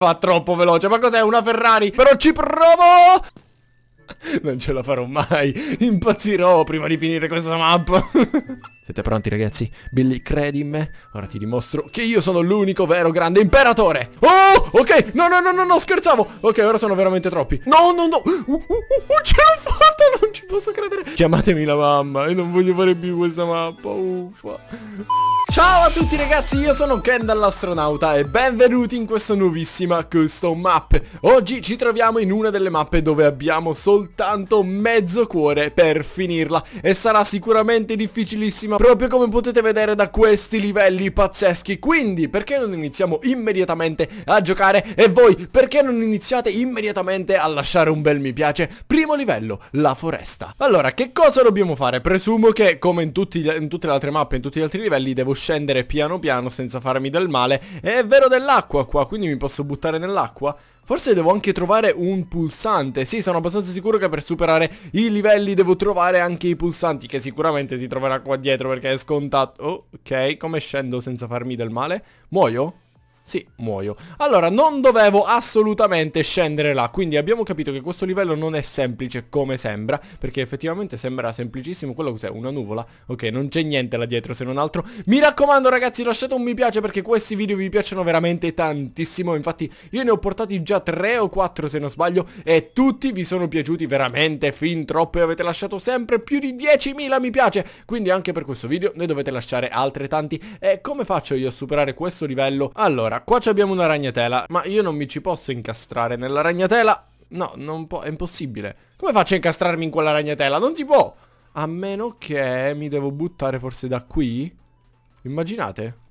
Fa troppo veloce, ma cos'è una Ferrari? Però ci provo! Non ce la farò mai, impazzirò prima di finire questa mappa Siete pronti ragazzi? Billy, credi in me? Ora ti dimostro che io sono l'unico vero grande imperatore Oh, ok, no, no, no, no, no, scherzavo Ok, ora sono veramente troppi No, no, no, uh, uh, uh, uh ce l'ho fatta, non ci posso credere Chiamatemi la mamma e non voglio fare più questa mappa, uffa Ciao a tutti ragazzi, io sono Ken dall'astronauta e benvenuti in questa nuovissima custom map. Oggi ci troviamo in una delle mappe dove abbiamo soltanto mezzo cuore per finirla e sarà sicuramente difficilissima proprio come potete vedere da questi livelli pazzeschi. Quindi perché non iniziamo immediatamente a giocare e voi perché non iniziate immediatamente a lasciare un bel mi piace? Primo livello, la foresta. Allora, che cosa dobbiamo fare? Presumo che come in, tutti, in tutte le altre mappe, in tutti gli altri livelli, devo scendere piano piano senza farmi del male e È vero dell'acqua qua, quindi mi posso buttare nell'acqua? Forse devo anche trovare un pulsante Sì, sono abbastanza sicuro che per superare i livelli devo trovare anche i pulsanti Che sicuramente si troverà qua dietro perché è scontato Ok, come scendo senza farmi del male? Muoio? Sì, muoio. Allora, non dovevo assolutamente scendere là, quindi abbiamo capito che questo livello non è semplice come sembra, perché effettivamente sembra semplicissimo. Quello cos'è? Una nuvola? Ok, non c'è niente là dietro se non altro. Mi raccomando ragazzi, lasciate un mi piace perché questi video vi piacciono veramente tantissimo. Infatti io ne ho portati già tre o quattro se non sbaglio e tutti vi sono piaciuti veramente fin troppo e avete lasciato sempre più di 10.000 mi piace. Quindi anche per questo video ne dovete lasciare altre tanti. E come faccio io a superare questo livello? Allora... Allora, qua abbiamo una ragnatela, ma io non mi ci posso incastrare nella ragnatela. No, non può, è impossibile. Come faccio a incastrarmi in quella ragnatela? Non si può! A meno che mi devo buttare forse da qui? Immaginate?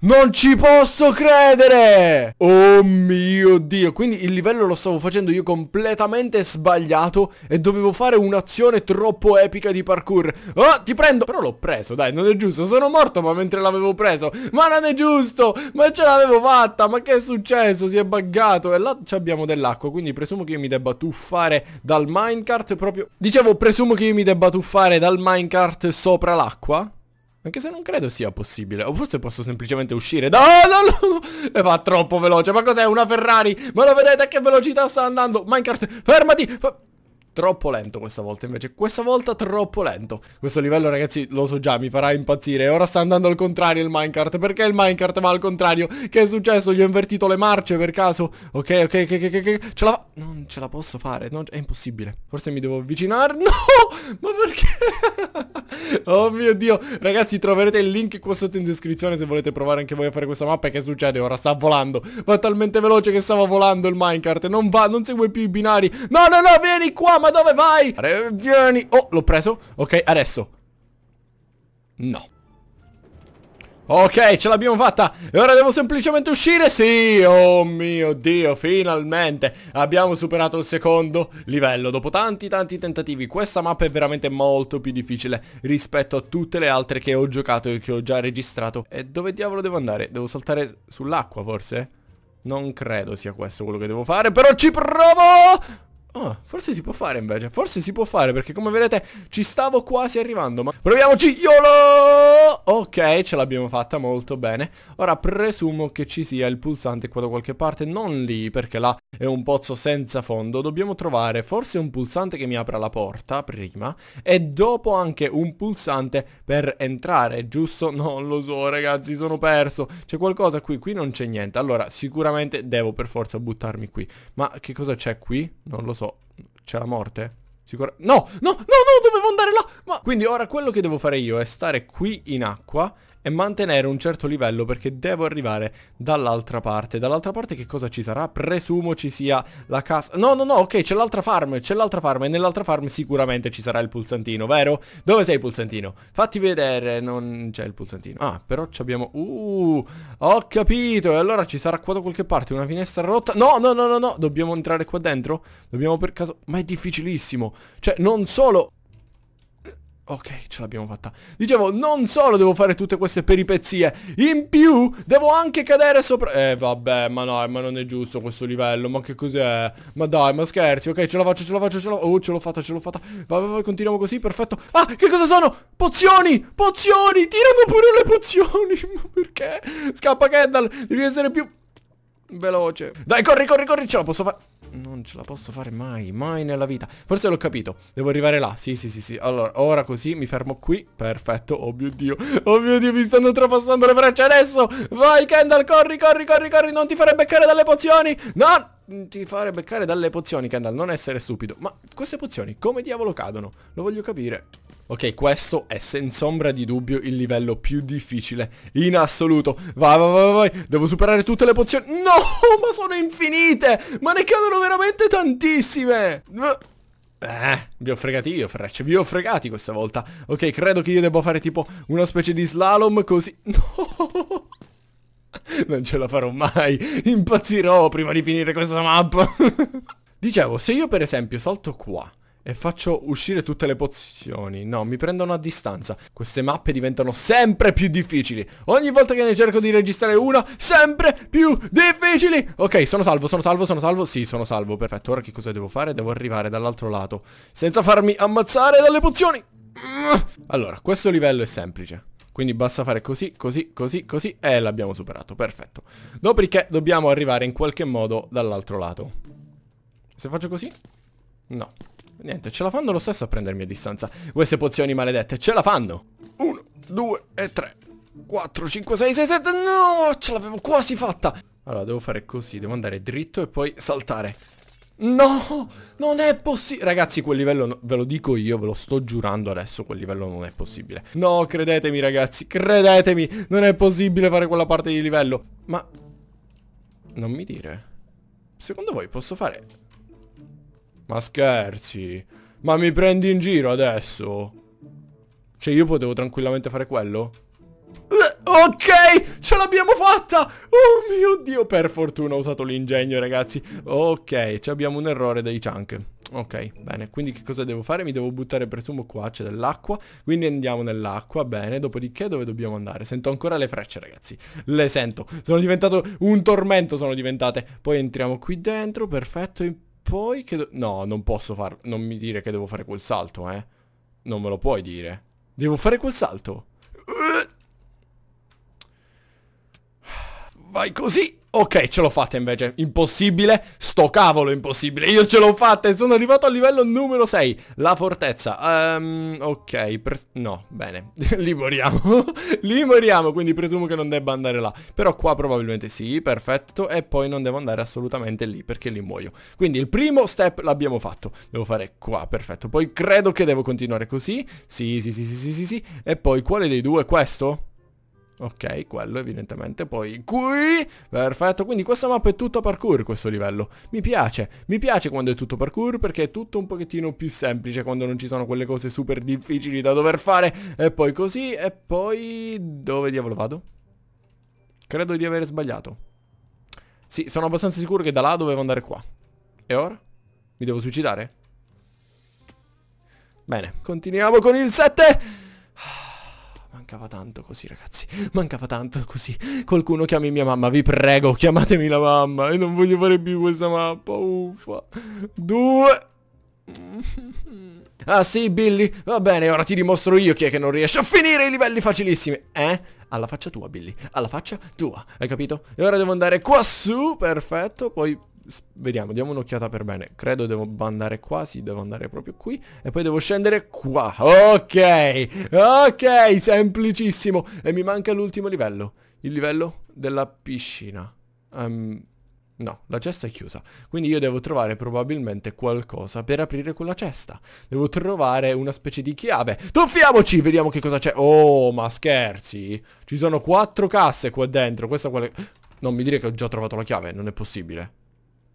Non ci posso credere! Oh mio Dio! Quindi il livello lo stavo facendo io completamente sbagliato e dovevo fare un'azione troppo epica di parkour. Oh, ti prendo! Però l'ho preso, dai, non è giusto. Sono morto ma mentre l'avevo preso. Ma non è giusto! Ma ce l'avevo fatta! Ma che è successo? Si è buggato. E là abbiamo dell'acqua, quindi presumo che io mi debba tuffare dal minecart proprio... Dicevo, presumo che io mi debba tuffare dal minecart sopra l'acqua. Anche se non credo sia possibile. O forse posso semplicemente uscire. No, no, no, E va troppo veloce. Ma cos'è una Ferrari? Ma lo vedete a che velocità sta andando? Minecraft, fermati! Fa troppo lento questa volta invece questa volta troppo lento questo livello ragazzi lo so già mi farà impazzire ora sta andando al contrario il minecart perché il minecart va al contrario che è successo gli ho invertito le marce per caso ok ok che che che che ce la fa non ce la posso fare non... è impossibile forse mi devo avvicinare no ma perché Oh mio dio Ragazzi troverete il link qua sotto in descrizione Se volete provare anche voi a fare questa mappa E che succede ora? Sta volando Va talmente veloce che stava volando il minecart Non va, non segue più i binari No, no, no, vieni qua, ma dove vai? Vieni Oh, l'ho preso Ok, adesso No Ok, ce l'abbiamo fatta e ora devo semplicemente uscire, sì, oh mio Dio, finalmente abbiamo superato il secondo livello dopo tanti tanti tentativi. Questa mappa è veramente molto più difficile rispetto a tutte le altre che ho giocato e che ho già registrato. E dove diavolo devo andare? Devo saltare sull'acqua forse? Non credo sia questo quello che devo fare, però ci provo! Oh, forse si può fare invece, forse si può fare perché come vedete ci stavo quasi arrivando ma Proviamoci, YOLO! Ok, ce l'abbiamo fatta molto bene Ora presumo che ci sia il pulsante qua da qualche parte, non lì perché là è un pozzo senza fondo Dobbiamo trovare forse un pulsante che mi apra la porta prima E dopo anche un pulsante per entrare, giusto? Non lo so ragazzi, sono perso C'è qualcosa qui, qui non c'è niente Allora sicuramente devo per forza buttarmi qui Ma che cosa c'è qui? Non lo so so, c'è la morte? Sicura... No, no, no, no, dovevo andare là! Ma... Quindi ora quello che devo fare io è stare qui in acqua e mantenere un certo livello perché devo arrivare dall'altra parte. Dall'altra parte che cosa ci sarà? Presumo ci sia la casa... No, no, no, ok, c'è l'altra farm, c'è l'altra farm e nell'altra farm sicuramente ci sarà il pulsantino, vero? Dove sei pulsantino? Fatti vedere, non c'è il pulsantino. Ah, però ci abbiamo... Uh, ho capito, e allora ci sarà qua da qualche parte una finestra rotta. No, no, no, no, no, dobbiamo entrare qua dentro? Dobbiamo per caso... Ma è difficilissimo. Cioè, non solo Ok, ce l'abbiamo fatta. Dicevo, non solo devo fare tutte queste peripezie, in più devo anche cadere sopra... Eh, vabbè, ma no, ma non è giusto questo livello, ma che cos'è? Ma dai, ma scherzi, ok, ce la faccio, ce la faccio, ce la... faccio. Oh, ce l'ho fatta, ce l'ho fatta. Vabbè, vai, continuiamo così, perfetto. Ah, che cosa sono? Pozioni! Pozioni! Tirano pure le pozioni! ma perché? Scappa Kendall, devi essere più... Veloce. Dai, corri, corri, corri, ce la posso fare. Non ce la posso fare mai, mai nella vita. Forse l'ho capito. Devo arrivare là. Sì, sì, sì, sì. Allora, ora così mi fermo qui. Perfetto. Oh mio Dio. Oh mio Dio, mi stanno trapassando le braccia adesso. Vai, Kendall, corri, corri, corri, corri. Non ti farei beccare dalle pozioni. No ti fare beccare dalle pozioni, Kendall, non essere stupido. Ma queste pozioni come diavolo cadono? Lo voglio capire. Ok, questo è senza ombra di dubbio il livello più difficile in assoluto. Vai, vai, vai, vai, devo superare tutte le pozioni. No, ma sono infinite! Ma ne cadono veramente tantissime! Eh, vi ho fregati io, frecce, vi ho fregati questa volta. Ok, credo che io debba fare tipo una specie di slalom così. No! non ce la farò mai, impazzirò prima di finire questa mappa. Dicevo, se io per esempio salto qua e faccio uscire tutte le pozioni. No, mi prendono a distanza. Queste mappe diventano sempre più difficili. Ogni volta che ne cerco di registrare una, sempre più difficili. Ok, sono salvo, sono salvo, sono salvo. Sì, sono salvo. Perfetto, ora che cosa devo fare? Devo arrivare dall'altro lato. Senza farmi ammazzare dalle pozioni. Allora, questo livello è semplice. Quindi basta fare così, così, così, così e l'abbiamo superato, perfetto. Dopodiché dobbiamo arrivare in qualche modo dall'altro lato. Se faccio così? No. Niente, ce la fanno lo stesso a prendermi a distanza. Queste pozioni maledette, ce la fanno! 1, 2 e 3, 4, 5, 6, 6, 7, no! Ce l'avevo quasi fatta! Allora, devo fare così, devo andare dritto e poi saltare. No, non è possibile Ragazzi quel livello, no ve lo dico io, ve lo sto giurando adesso Quel livello non è possibile No, credetemi ragazzi, credetemi Non è possibile fare quella parte di livello Ma... Non mi dire Secondo voi posso fare... Ma scherzi Ma mi prendi in giro adesso? Cioè io potevo tranquillamente fare quello? Ok, ce l'abbiamo fatta! Oh mio Dio, per fortuna ho usato l'ingegno, ragazzi. Ok, abbiamo un errore dei chunk. Ok, bene, quindi che cosa devo fare? Mi devo buttare presumo qua, c'è dell'acqua Quindi andiamo nell'acqua, bene, dopodiché dove dobbiamo andare? Sento ancora le frecce ragazzi, le sento Sono diventato un tormento, sono diventate Poi entriamo qui dentro, perfetto E poi che... No, non posso far... non mi dire che devo fare quel salto, eh Non me lo puoi dire Devo fare quel salto uh! Vai così. Ok, ce l'ho fatta invece. Impossibile. Sto cavolo impossibile. Io ce l'ho fatta e sono arrivato al livello numero 6. La fortezza. Um, ok, no, bene. Lì moriamo. Lì moriamo, quindi presumo che non debba andare là. Però qua probabilmente sì, perfetto. E poi non devo andare assolutamente lì, perché lì muoio. Quindi il primo step l'abbiamo fatto. Devo fare qua, perfetto. Poi credo che devo continuare così. Sì, sì, sì, sì, sì, sì, sì. E poi quale dei due? Questo? Ok, quello evidentemente. Poi qui, perfetto. Quindi questa mappa è tutto parkour questo livello. Mi piace, mi piace quando è tutto parkour perché è tutto un pochettino più semplice quando non ci sono quelle cose super difficili da dover fare. E poi così, e poi... Dove diavolo vado? Credo di aver sbagliato. Sì, sono abbastanza sicuro che da là dovevo andare qua. E ora? Mi devo suicidare? Bene, continuiamo con il 7! Mancava tanto così ragazzi, mancava tanto così. Qualcuno chiami mia mamma, vi prego, chiamatemi la mamma. E non voglio fare più questa mappa, uffa. Due. Ah sì, Billy? Va bene, ora ti dimostro io chi è che non riesce a finire i livelli facilissimi. Eh? Alla faccia tua, Billy. Alla faccia tua, hai capito? E ora devo andare quassù, perfetto. Poi vediamo, diamo un'occhiata per bene. Credo devo andare qua, sì, devo andare proprio qui. E poi devo scendere qua. Ok, ok, semplicissimo. E mi manca l'ultimo livello. Il livello della piscina. Um, no, la cesta è chiusa. Quindi io devo trovare probabilmente qualcosa per aprire quella cesta. Devo trovare una specie di chiave. Tuffiamoci, vediamo che cosa c'è. Oh, ma scherzi. Ci sono quattro casse qua dentro. Questa quale... Non mi dire che ho già trovato la chiave, non è possibile.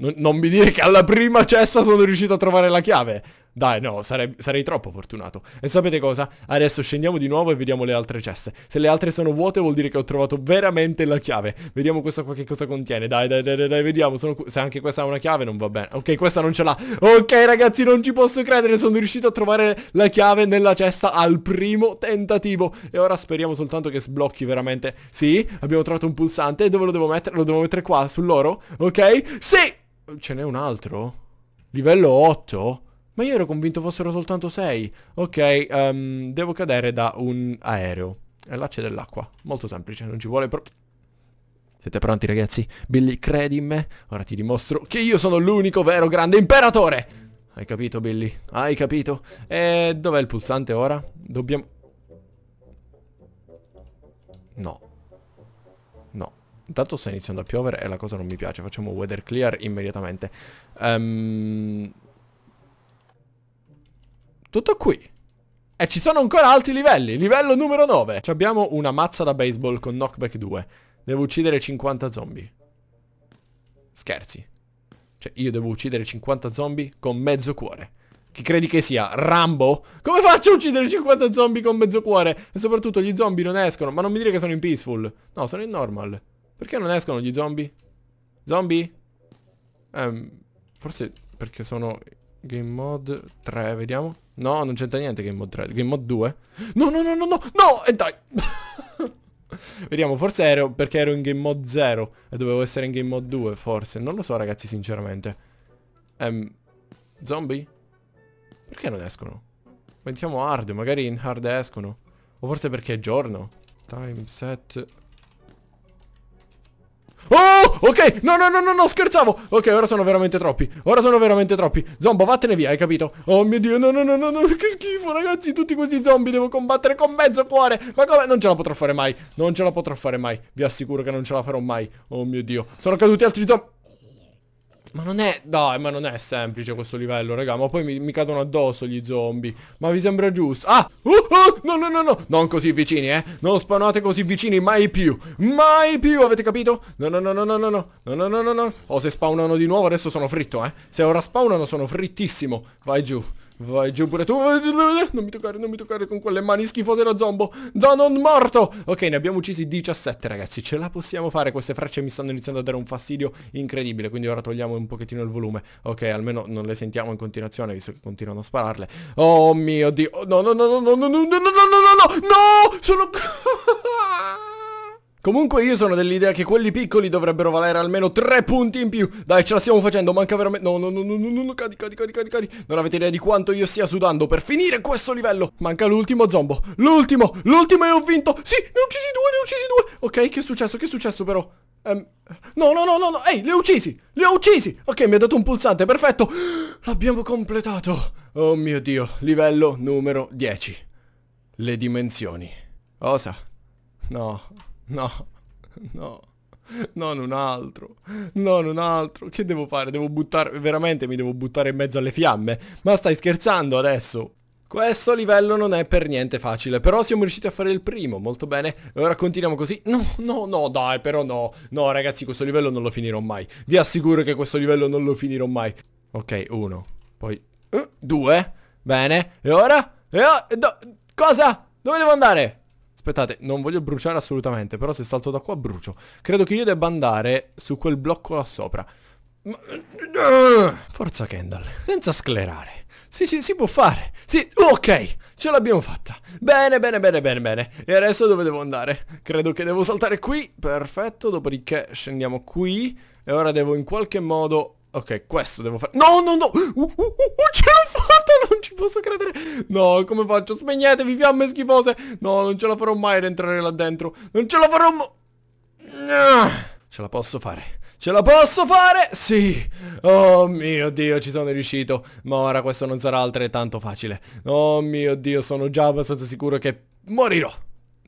Non, non, mi dire che alla prima cesta sono riuscito a trovare la chiave. Dai, no, sarei, sarei, troppo fortunato. E sapete cosa? Adesso scendiamo di nuovo e vediamo le altre ceste. Se le altre sono vuote vuol dire che ho trovato veramente la chiave. Vediamo questa qua che cosa contiene. Dai, dai, dai, dai, vediamo. Sono... se anche questa ha una chiave non va bene. Ok, questa non ce l'ha. Ok, ragazzi, non ci posso credere. Sono riuscito a trovare la chiave nella cesta al primo tentativo. E ora speriamo soltanto che sblocchi veramente. Sì, abbiamo trovato un pulsante. Dove lo devo mettere? Lo devo mettere qua, sull'oro? Ok? Sì! Ce n'è un altro? Livello 8? Ma io ero convinto fossero soltanto 6. Ok, um, devo cadere da un aereo. E là c'è dell'acqua. Molto semplice, non ci vuole proprio... Siete pronti ragazzi? Billy, credi in me? Ora ti dimostro che io sono l'unico vero grande imperatore! Hai capito Billy? Hai capito? E dov'è il pulsante ora? Dobbiamo... No. Intanto sta iniziando a piovere e la cosa non mi piace. Facciamo weather clear immediatamente. Um... Tutto qui. E ci sono ancora altri livelli. Livello numero 9. Ci abbiamo una mazza da baseball con knockback 2. Devo uccidere 50 zombie. Scherzi. Cioè, io devo uccidere 50 zombie con mezzo cuore. Chi credi che sia? Rambo? Come faccio a uccidere 50 zombie con mezzo cuore? E soprattutto gli zombie non escono. Ma non mi dire che sono in peaceful. No, sono in normal. Perché non escono gli zombie? Zombie? Eh, forse perché sono game mod 3, vediamo. No, non c'entra niente game mod 3, game mod 2. No, no, no, no, no, no, e dai! vediamo, forse ero perché ero in game mod 0 e dovevo essere in game mod 2, forse. Non lo so ragazzi, sinceramente. Ehm, zombie? Perché non escono? Mettiamo hard, magari in hard escono. O forse perché è giorno. Time set Oh, ok, no, no, no, no, no, scherzavo Ok, ora sono veramente troppi, ora sono veramente troppi Zombo, vattene via, hai capito? Oh mio Dio, no, no, no, no, no, che schifo, ragazzi Tutti questi zombie devo combattere con mezzo cuore Ma come? Non ce la potrò fare mai, non ce la potrò fare mai Vi assicuro che non ce la farò mai Oh mio Dio, sono caduti altri zombie ma non è... Dai, ma non è semplice questo livello, raga. Ma poi mi, mi cadono addosso gli zombie. Ma vi sembra giusto? Ah! Uh, uh, no, no, no, no! Non così vicini, eh! Non spawnate così vicini, mai più! Mai più, avete capito? No, no, no, no, no, no, no, no, no, no, no, no. Oh, se spawnano di nuovo adesso sono fritto, eh. Se ora spawnano sono frittissimo. Vai giù. Vai giù pure tu Non mi toccare, non mi toccare con quelle mani schifose da zombo Da non morto Ok, ne abbiamo uccisi 17 ragazzi Ce la possiamo fare Queste frecce mi stanno iniziando a dare un fastidio incredibile Quindi ora togliamo un pochettino il volume Ok, almeno non le sentiamo in continuazione Visto che continuano a spararle Oh mio dio No, no, no, no, no, no, no, no, no, no, no, no, no no, Sono... Comunque io sono dell'idea che quelli piccoli dovrebbero valere almeno 3 punti in più Dai ce la stiamo facendo, manca veramente... No, no, no, no, no, no, no, cadi, cadi, cadi, cadi, cadi Non avete idea di quanto io stia sudando per finire questo livello Manca l'ultimo zombo, l'ultimo, l'ultimo e ho vinto Sì, ne ho uccisi due, ne ho uccisi due Ok, che è successo, che è successo però? Um, no, no, no, no, no, ehi, li ho uccisi, li ho uccisi Ok, mi ha dato un pulsante, perfetto L'abbiamo completato Oh mio Dio, livello numero 10 Le dimensioni Osa No No, no. Non un altro, non un altro Che devo fare? Devo buttare, veramente mi devo buttare in mezzo alle fiamme Ma stai scherzando adesso? Questo livello non è per niente facile, però siamo riusciti a fare il primo, molto bene. Ora continuiamo così. No, no, no, dai, però no. No, ragazzi, questo livello non lo finirò mai. Vi assicuro che questo livello non lo finirò mai. Ok, uno. Poi... Uh, due. Bene. E ora? E ora? Do cosa? Dove devo andare? Aspettate, non voglio bruciare assolutamente, però se salto da qua brucio. Credo che io debba andare su quel blocco là sopra. Eh, forza Kendall, senza sclerare. Sì, sì, si può fare. Sì, ok, ce l'abbiamo fatta. Bene, bene, bene, bene, bene. E adesso dove devo andare? Credo che devo saltare qui. Perfetto, dopodiché scendiamo qui. E ora devo in qualche modo Ok, questo devo fare... No, no, no! Uh, uh, uh, uh, ce l'ho fatta! Non ci posso credere! No, come faccio? Spegnetevi, fiamme schifose! No, non ce la farò mai ad entrare là dentro! Non ce la farò... mai! Ah! Ce la posso fare! Ce la posso fare? Sì! Oh mio Dio, ci sono riuscito! Ma ora questo non sarà altrettanto facile! Oh mio Dio, sono già abbastanza sicuro che morirò!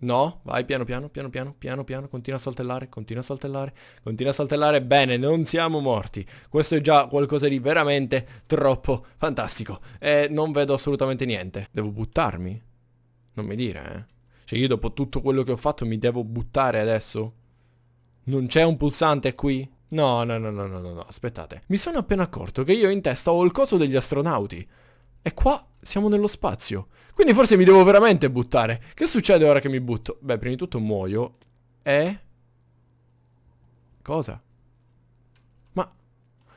No, vai piano piano, piano piano, piano piano, continua a saltellare, continua a saltellare, continua a saltellare, bene, non siamo morti. Questo è già qualcosa di veramente troppo fantastico. E non vedo assolutamente niente. Devo buttarmi? Non mi dire, eh. Cioè io dopo tutto quello che ho fatto mi devo buttare adesso? Non c'è un pulsante qui? No, no, no, no, no, no, no, aspettate. Mi sono appena accorto che io in testa ho il coso degli astronauti. E qua siamo nello spazio. Quindi forse mi devo veramente buttare. Che succede ora che mi butto? Beh, prima di tutto muoio. E... Cosa? Ma...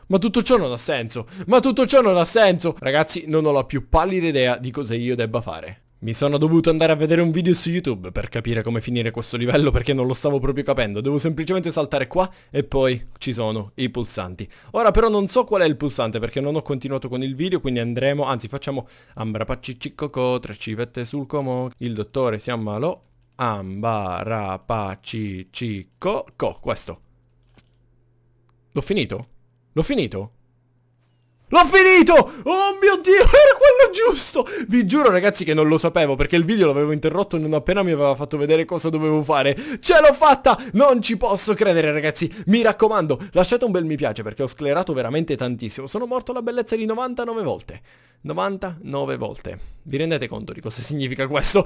Ma tutto ciò non ha senso. Ma tutto ciò non ha senso. Ragazzi, non ho la più pallida idea di cosa io debba fare. Mi sono dovuto andare a vedere un video su YouTube per capire come finire questo livello perché non lo stavo proprio capendo. Devo semplicemente saltare qua e poi ci sono i pulsanti. Ora però non so qual è il pulsante perché non ho continuato con il video, quindi andremo, anzi facciamo ambrapacciccicoco, tre civette sul comò, il dottore si ammalò, ambarapaccicoco, questo. L'ho finito? L'ho finito? L'ho finito! Oh mio Dio, era quello giusto! Vi giuro ragazzi che non lo sapevo perché il video l'avevo interrotto non appena mi aveva fatto vedere cosa dovevo fare. Ce l'ho fatta! Non ci posso credere ragazzi! Mi raccomando, lasciate un bel mi piace perché ho sclerato veramente tantissimo. Sono morto la bellezza di 99 volte. 99 volte. Vi rendete conto di cosa significa questo?